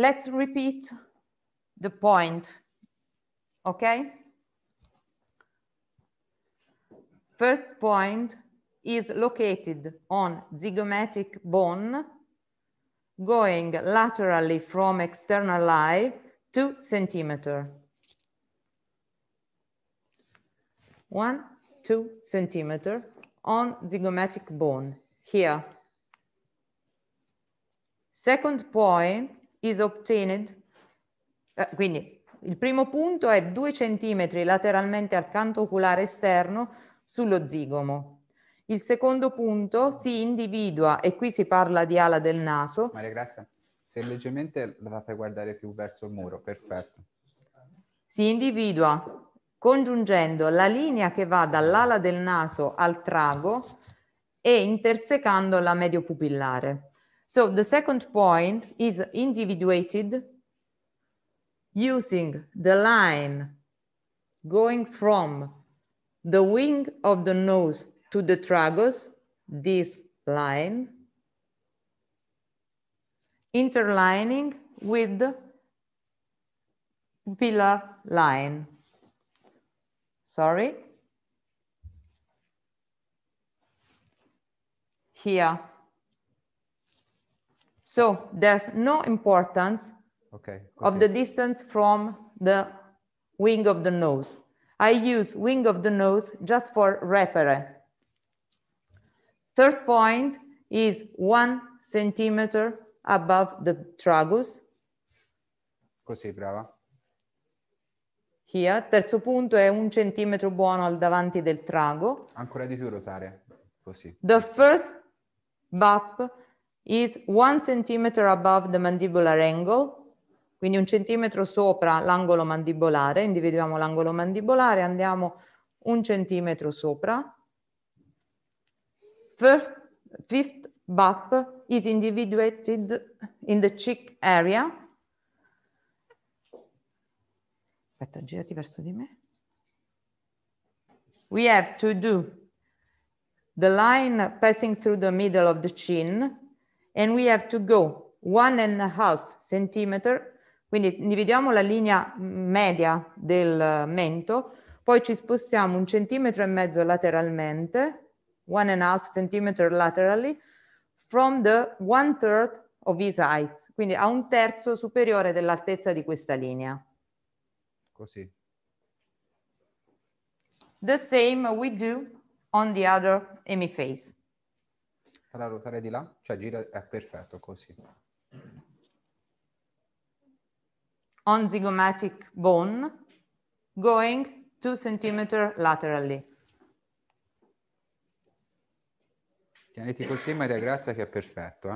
Let's repeat the point, okay? First point is located on zygomatic bone going laterally from external eye to centimeter. One, two centimeter on zygomatic bone here. Second point is obtained, eh, quindi il primo punto è 2 cm lateralmente al canto oculare esterno sullo zigomo. Il secondo punto si individua, e qui si parla di ala del naso. Maria Grazia, se leggermente la fai guardare più verso il muro, perfetto. Si individua congiungendo la linea che va dall'ala del naso al trago e intersecando la medio pupillare. So the second point is individuated using the line going from the wing of the nose to the tragus, this line, interlining with the pillar line. Sorry. Here. So there's no importance okay, of the distance from the wing of the nose. I use wing of the nose just for repere. Third point is one centimeter above the tragus. Così, brava. Here. Terzo punto è un centimetro buono al davanti del trago. Ancora di più rotare, così. The first bump. is one centimeter above the mandibular angle, quindi un centimetro sopra l'angolo mandibolare, individuiamo l'angolo mandibolare, andiamo un centimetro sopra. First, fifth bump is individuated in the cheek area. Aspetta, girati verso di me. We have to do the line passing through the middle of the chin and we have to go one and a half centimeter, quindi individuiamo la linea media del eh, mento, poi ci spostiamo un centimetro e mezzo lateralmente, one and a half centimeter laterally, from the one third of his height, quindi a un terzo superiore dell'altezza di questa linea. Così. The same we do on the other hemiface farà ruotare di là? Cioè gira, è perfetto così. On Onzygomatic bone going 2 cm laterally. Tieniti così Maria Grazia che è perfetto.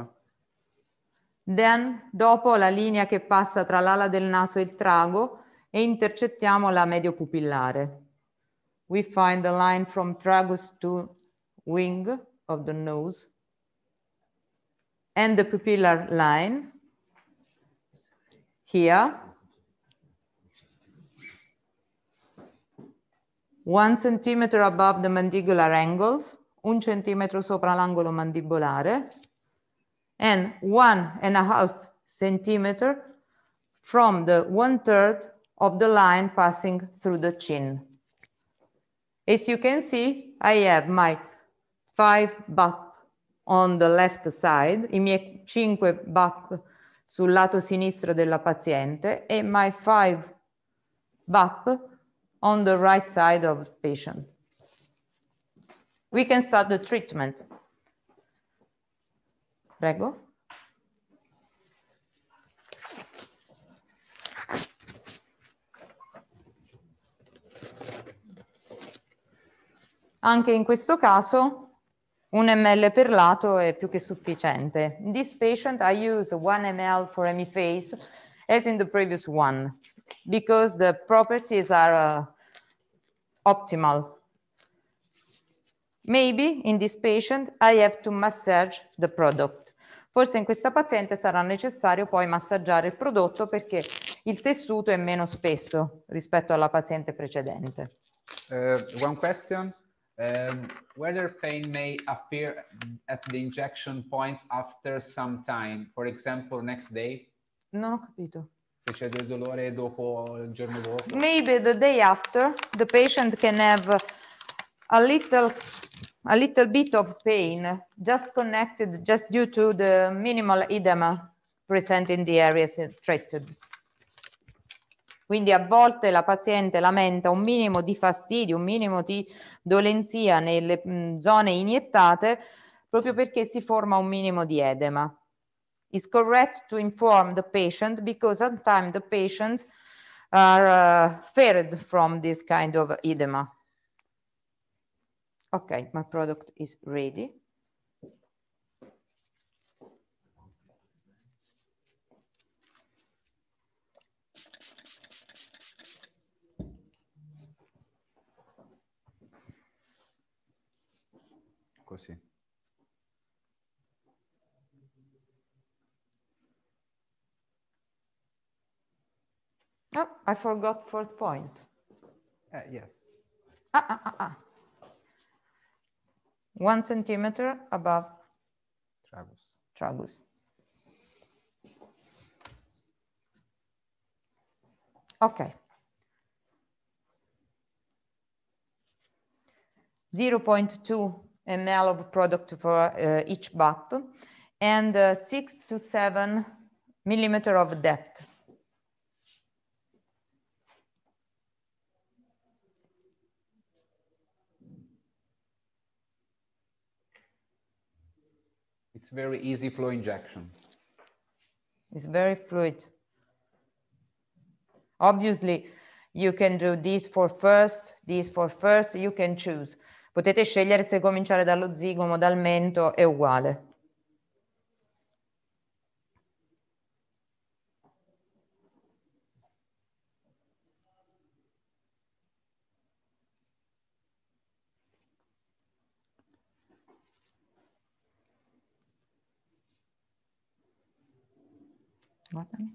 Eh? Then, dopo la linea che passa tra l'ala del naso e il trago e intercettiamo la medio pupillare. We find the line from tragus to wing of the nose. and the pupillar line here. One centimeter above the mandibular angles, un centimetro sopra l'angolo mandibolare, and one and a half centimeter from the one third of the line passing through the chin. As you can see, I have my five butt. on the left side, i miei 5 BAP sul lato sinistro della paziente e my 5 BAP on the right side of the patient. We can start the treatment. Prego. Anche in questo caso un ml per lato è più che sufficiente. In this patient I use 1 ml for any phase as in the previous one because the properties are uh, optimal. Maybe in this patient I have to massage the product. Forse in questa paziente sarà necessario poi massaggiare il prodotto perché il tessuto è meno spesso rispetto alla paziente precedente. Uh, one question. Um, whether pain may appear at the injection points after some time, for example next day? Non ho capito. Se c'è del dolore dopo il giorno dopo? Maybe the day after the patient can have a little a little bit of pain just connected just due to the minimal edema present in the areas treated. Quindi a volte la paziente lamenta un minimo di fastidio, un minimo di dolenzia nelle mh, zone iniettate proprio perché si forma un minimo di edema. It's correct to inform the patient because sometimes the patients are uh, feared from this kind of edema. Okay, my product is ready. così. Oh, I forgot fourth point. Uh, yes. Ah, ah, ah, ah. One centimeter above tragus. tragus. Okay. 0.2 ml of product for uh, each bump, and uh, six to seven millimeter of depth. It's very easy flow injection. It's very fluid. Obviously, you can do this for first, this for first, you can choose. Potete scegliere se cominciare dallo zigomo, dal mento, è uguale. Guardami.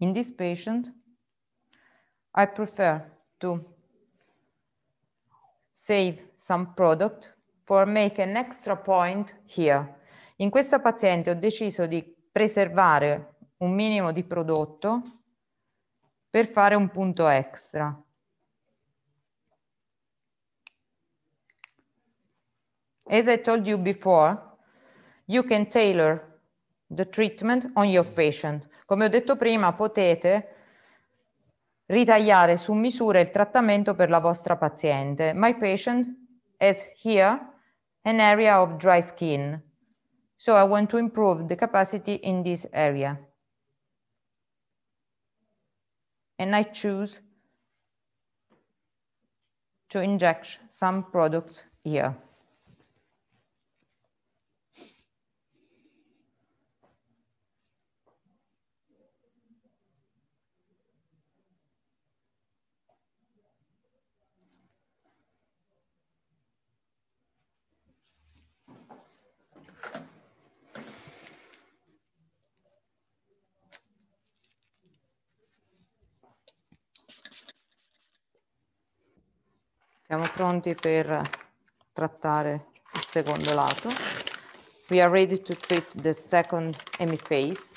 In this patient, I prefer to save some product for make an extra point here. In questa paziente ho deciso di preservare un minimo di prodotto per fare un punto extra. As I told you before, you can tailor the treatment on your patient. Come ho detto prima, potete ritagliare su misura il trattamento per la vostra paziente. My patient has here an area of dry skin. So I want to improve the capacity in this area. And I choose to inject some products here. Siamo pronti per trattare il secondo lato. We are ready to treat the second hemiphase.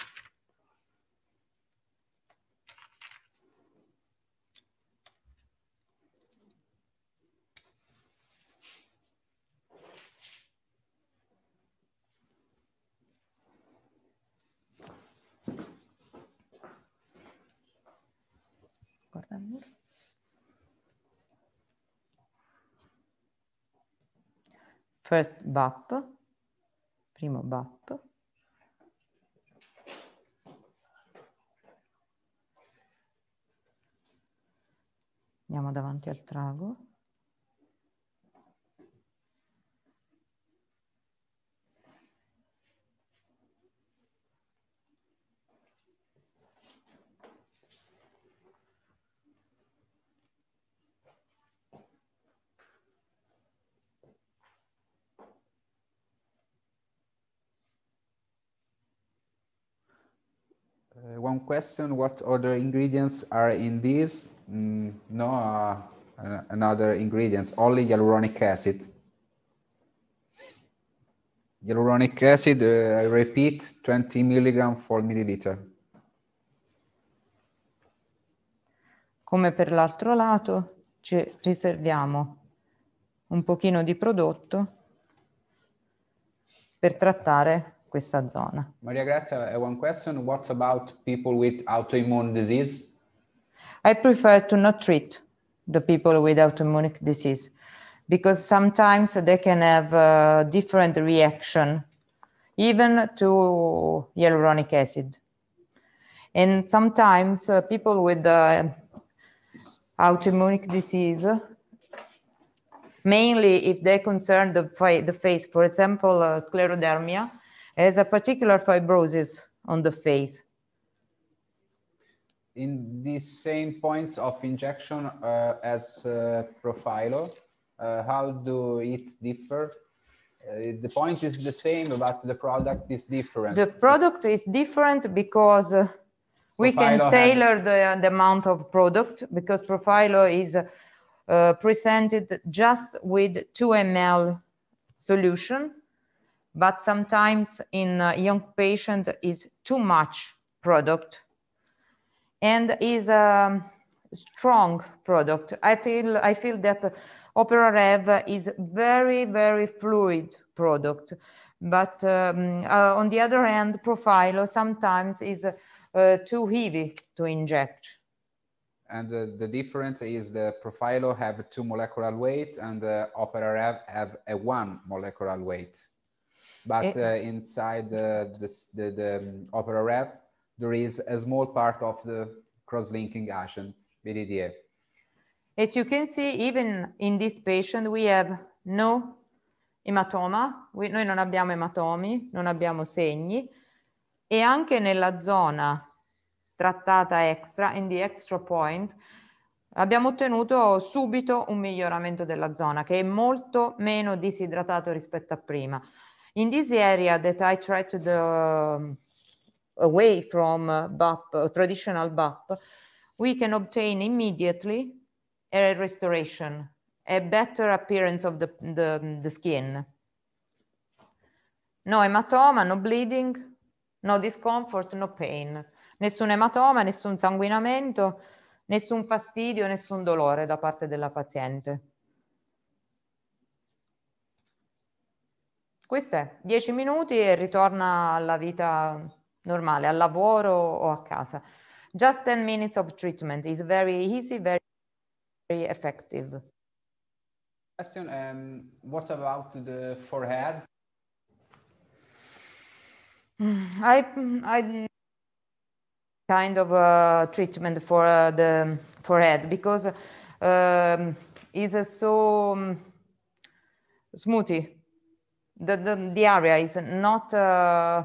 first BAP, primo BAP. Andiamo davanti al trago. Uh, one question, what other ingredients are in this? Mm, no, uh, another ingredients, only hyaluronic acid. Hyaluronic acid, uh, I repeat, 20 milligram for milliliter. Come per l'altro lato, ci riserviamo un pochino di prodotto per trattare questa zona. Maria Grazia, one question. What about people with autoimmune disease? I prefer to not treat the people with autoimmune disease because sometimes they can have a different reaction even to hyaluronic acid. And sometimes uh, people with uh, autoimmune disease, mainly if they concern the, the face, for example, uh, sclerodermia, has a particular fibrosis on the face. In these same points of injection uh, as uh, Profilo, uh, how do it differ? Uh, the point is the same, but the product is different. The product is different because uh, we can tailor the, the, amount of product because Profilo is uh, presented just with 2 ml solution but sometimes in a young patient is too much product and is a strong product. I feel, I feel that Opera Rev is very, very fluid product. But um, uh, on the other hand, Profilo sometimes is uh, too heavy to inject. And uh, the difference is the Profilo have two molecular weight and the Opera Rev have a one molecular weight. but eh, uh, inside uh, the, this, the, the, um, Opera Rev, there is a small part of the cross-linking agent, BDDA. As you can see, even in this patient, we have no ematoma, we, noi non abbiamo ematomi, non abbiamo segni, e anche nella zona trattata extra, in the extra point, abbiamo ottenuto subito un miglioramento della zona che è molto meno disidratato rispetto a prima. in this area that I try to the um, away from uh, BAP, uh, traditional BAP, we can obtain immediately a restoration, a better appearance of the, the, the skin. No hematoma, no bleeding, no discomfort, no pain. Nessun ematoma, nessun sanguinamento, nessun fastidio, nessun dolore da parte della paziente. Questo è 10 minuti e ritorna alla vita normale, al lavoro o a casa. Just 10 minutes of treatment is very easy, very, very effective. Question, um, what about the forehead? I, I kind of uh, treatment for uh, the forehead because um, it's uh, so um, smoothy. the, the, the area is not uh,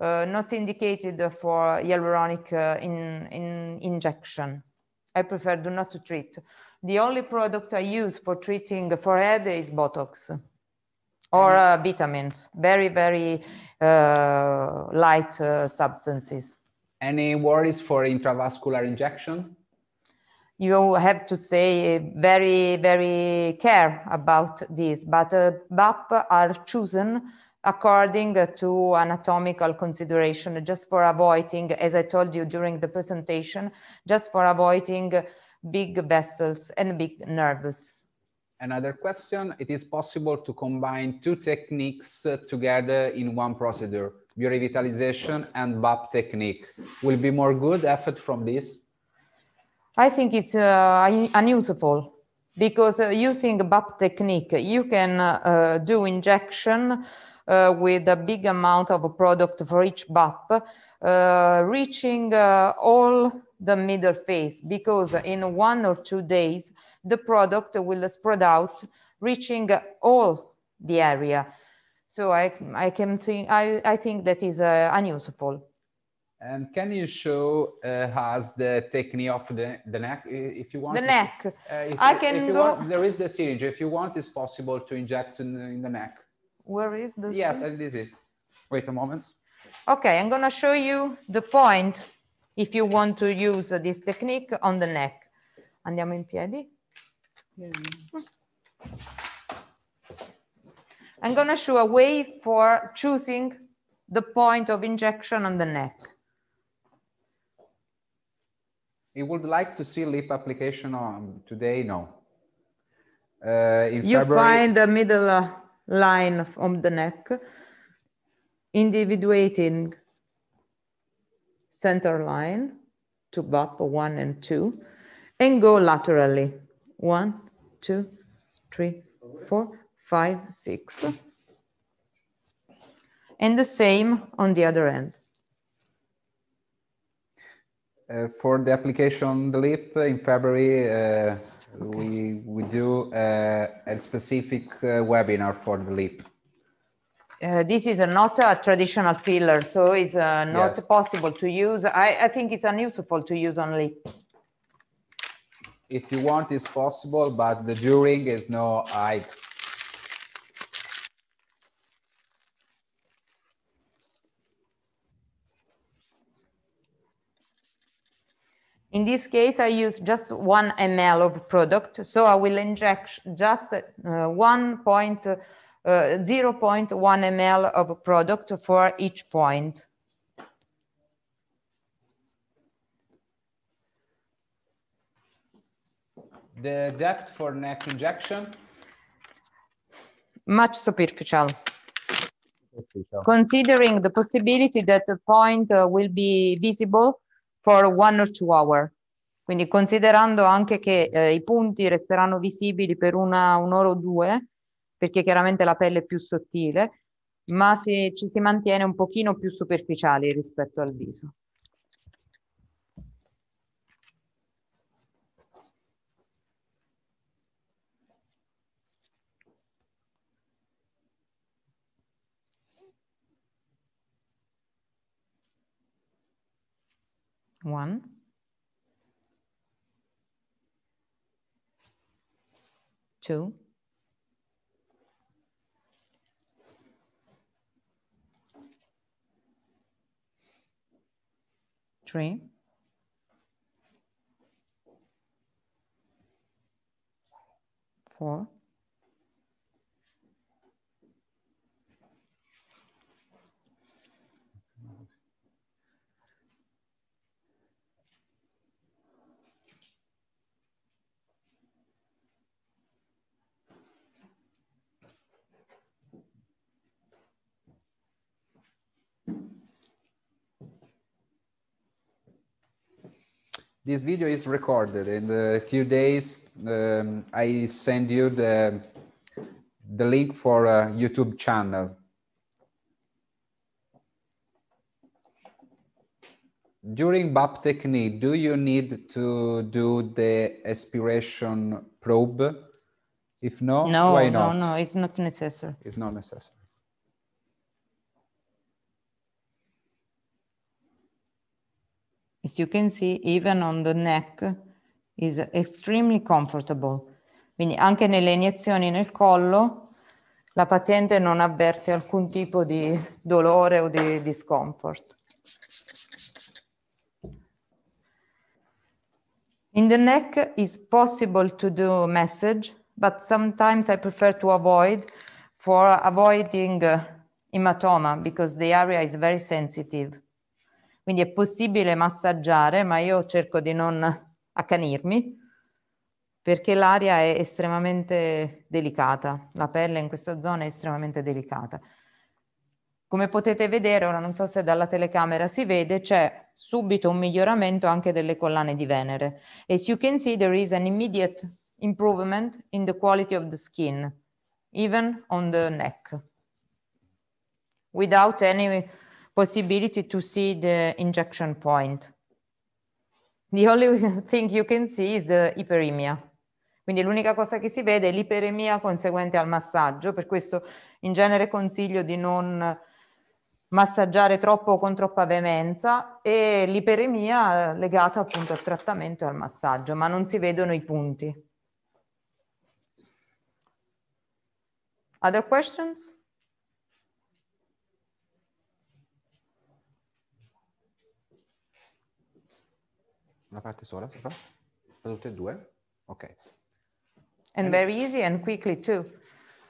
uh, not indicated for hyaluronic uh, in, in injection. I prefer do not to treat. The only product I use for treating forehead is Botox or mm-hmm. uh, vitamins, very, very uh, light uh, substances. Any worries for intravascular injection? you have to say very, very care about this. But uh, BAP are chosen according to anatomical consideration, just for avoiding, as I told you during the presentation, just for avoiding big vessels and big nerves. Another question, it is possible to combine two techniques together in one procedure, biorevitalization and BAP technique. Will be more good effort from this? I think it's uh, unuseful because uh, using BAP technique, you can uh, do injection uh, with a big amount of product for each BAP, uh, reaching uh, all the middle phase because in one or two days, the product will spread out, reaching all the area. So I, I can think, I, I think that is unuseful. And can you show uh, us the technique of the, the neck if you want? The neck. Uh, I it, can. Go... Want, there is the syringe. If you want, it's possible to inject in, in the neck. Where is the? Yes, syringe? and this is. Wait a moment. Okay, I'm gonna show you the point if you want to use this technique on the neck. Andiamo in piedi. Yeah. I'm gonna show a way for choosing the point of injection on the neck you would like to see lip application on today? No. Uh, you February, find the middle line from the neck, individuating center line to BAP one and two, and go laterally. One, two, three, four, five, six. And the same on the other end. Uh, for the application the leap uh, in February, uh, okay. we we do a specific webinar for the leap. Uh, this is a, not a traditional filler, so it's uh, not yes. possible to use. I, I, think it's unuseful to use only. If you want, it's possible, but the during is no height. In this case, I use just one ml of product, so I will inject just uh, one point, uh, 0.1 ml of product for each point. The depth for neck injection? Much superficial. superficial. Considering the possibility that the point uh, will be visible for one or two hour. Quindi considerando anche che eh, i punti resteranno visibili per una, un'ora o due, perché chiaramente la pelle è più sottile, ma si, ci si mantiene un pochino più superficiali rispetto al viso. one. Two. Three. Four. this video is recorded. In a few days, um, I send you the, the link for a YouTube channel. During BAP technique, do you need to do the aspiration probe? If no, no, why not? No, no, it's not necessary. It's not necessary. As you can see, even on the neck is extremely comfortable. Quindi anche nelle iniezioni nel collo la paziente non avverte alcun tipo di dolore o di discomfort. In the neck it's possible to do massage, but sometimes I prefer to avoid for avoiding uh, hematoma because the area is very sensitive. Quindi è possibile massaggiare, ma io cerco di non accanirmi perché l'aria è estremamente delicata, la pelle in questa zona è estremamente delicata. Come potete vedere, ora non so se dalla telecamera si vede, c'è subito un miglioramento anche delle collane di Venere. As you can see, there is an immediate improvement in the quality of the skin, even on the neck, without any possibility to see the injection point. The only thing you can see is the iperemia. Quindi l'unica cosa che si vede è l'iperemia conseguente al massaggio, per questo in genere consiglio di non massaggiare troppo con troppa veemenza e l'iperemia legata appunto al trattamento e al massaggio, ma non si vedono i punti. Other questions? una parte sola si fa? Per tutte e due? Ok. And very easy and quickly too,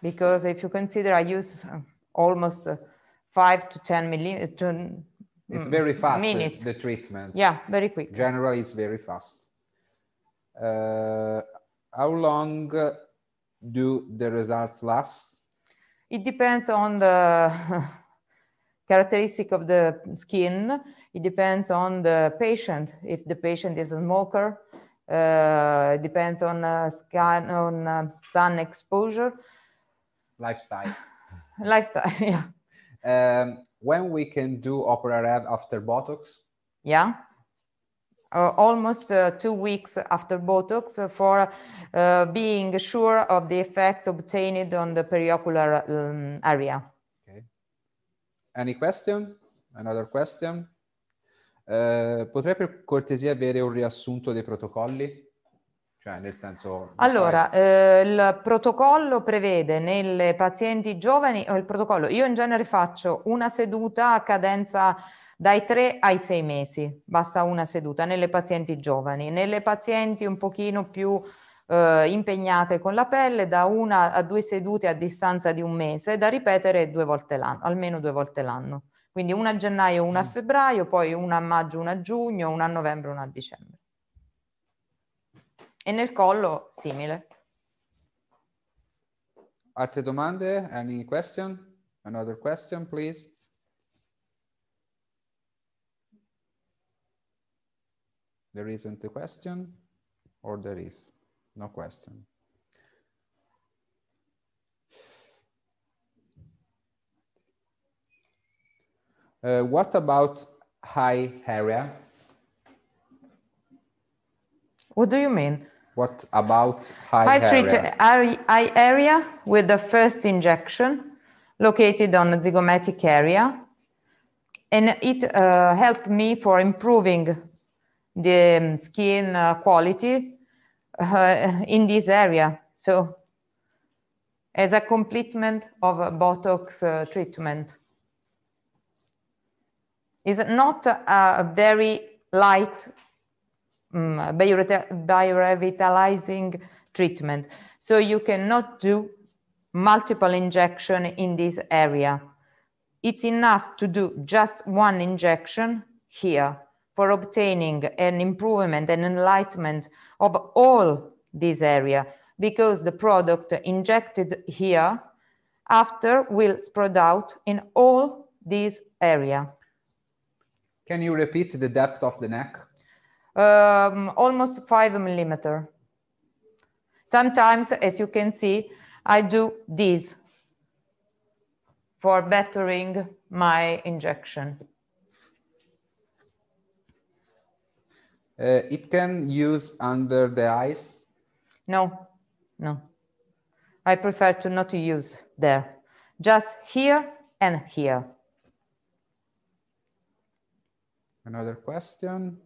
because if you consider I use uh, almost uh, five to 10 million, uh, it's very fast, minute. the treatment. Yeah, very quick. Generally, it's very fast. Uh, how long do the results last? It depends on the characteristic of the skin, it depends on the patient. If the patient is a smoker, uh, depends on uh, scan, on uh, sun exposure. Lifestyle. Lifestyle, yeah. Um, when we can do opera rev after Botox? Yeah. Uh, almost uh, two weeks after Botox uh, for uh, being sure of the effects obtained on the periocular um, area. Any question? Another question? Eh, potrei per cortesia avere un riassunto dei protocolli? Cioè, nel senso... Allora, eh, il protocollo prevede nelle pazienti giovani, o il protocollo, io in genere faccio una seduta a cadenza dai 3 ai 6 mesi, basta una seduta nelle pazienti giovani, nelle pazienti un pochino più eh, impegnate con la pelle da una a due sedute a distanza di un mese da ripetere due volte l'anno, almeno due volte l'anno. Quindi una a gennaio, una a mm. febbraio, poi una a maggio, una a giugno, una a novembre, una a dicembre. E nel collo simile. Altre domande? Any question? Another question, please? There isn't a question or there is? No question. Uh, what about high area? What do you mean? What about high, high area? High area with the first injection located on the zygomatic area. And it uh, helped me for improving the um, skin uh, quality uh, in this area. So as a complement of a Botox uh, treatment. Is not a very light um, biorevitalizing treatment. So you cannot do multiple injection in this area. It's enough to do just one injection here for obtaining an improvement and enlightenment of all this area because the product injected here after will spread out in all this area. Can you repeat the depth of the neck? Um, almost five millimeter. Sometimes, as you can see, I do this for bettering my injection. Uh, it can use under the eyes? No, no. I prefer to not use there. Just here and here. Another question.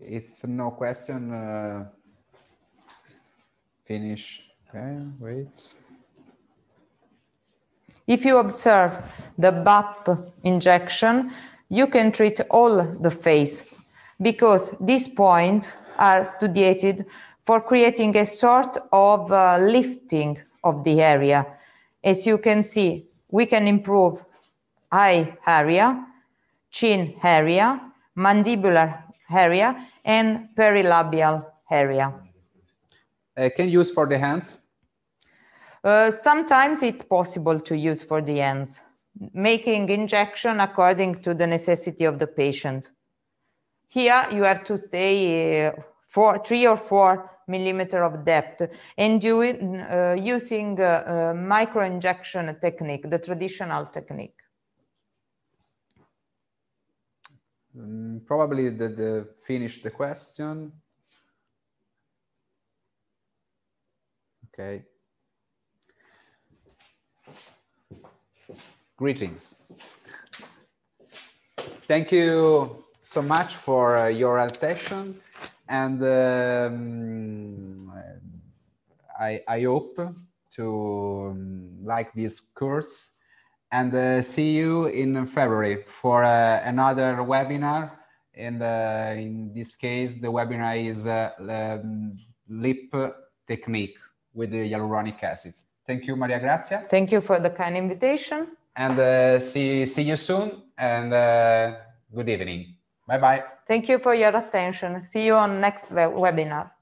If no question, uh, finish. Okay, wait. If you observe the BAP injection, you can treat all the face because these points are studied for creating a sort of uh, lifting of the area. As you can see, we can improve eye area, chin area, mandibular area, and perilabial area. Uh, can use for the hands? Uh, sometimes it's possible to use for the ends, making injection according to the necessity of the patient. Here you have to stay uh, four, three or four millimeter of depth and you, uh, using uh, uh, micro injection technique, the traditional technique. Mm, probably the, the finish the question. Okay. Greetings. Thank you so much for uh, your attention and um, I, I, hope to um, like this course and uh, see you in February for uh, another webinar. And uh, in this case, the webinar is uh, um, lip technique with the hyaluronic acid. Thank you, Maria Grazia. Thank you for the kind invitation. And uh, see, see you soon. And uh, good evening. Bye bye. Thank you for your attention. See you on next web webinar.